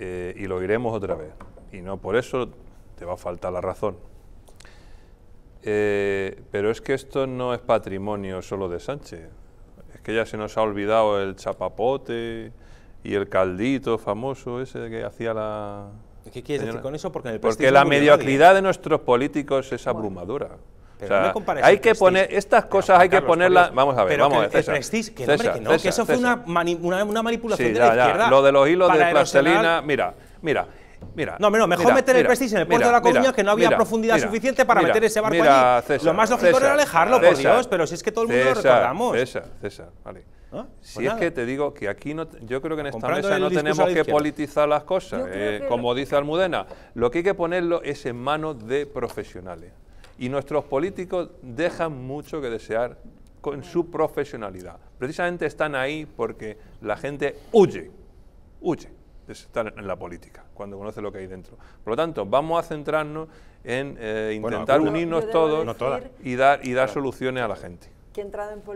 Eh, y lo iremos otra vez. Y no por eso te va a faltar la razón. Eh, pero es que esto no es patrimonio solo de Sánchez. Es que ya se nos ha olvidado el chapapote y el caldito famoso ese que hacía la... ¿Qué quieres decir con eso? Porque, la mediocridad de nuestros políticos es abrumadora. Pero hay que poner estas cosas hay que ponerlas. Vamos a ver, vamos a ver. que, que, no, que eso fue una, una, manipulación de la izquierda. Lo de los hilos de plastelina, mira, mira. Mira, no, no, mejor meter el Prestige en el puerto de la Coruña que no había profundidad suficiente para meter ese barco allí. lo más lógico era alejarlo, por Dios, pero si es que todo el mundo lo recordamos. César, César, vale. Si pues es que te digo que aquí no, yo creo que en esta mesa no tenemos que politizar las cosas, eh, como dice Almudena. Lo que hay que ponerlo es en manos de profesionales. Y nuestros políticos dejan mucho que desear con su profesionalidad. Precisamente están ahí porque la gente huye, huye de estar en la política, cuando conoce lo que hay dentro. Por lo tanto, vamos a centrarnos en eh, intentar unirnos todos y dar, y dar soluciones a la gente. en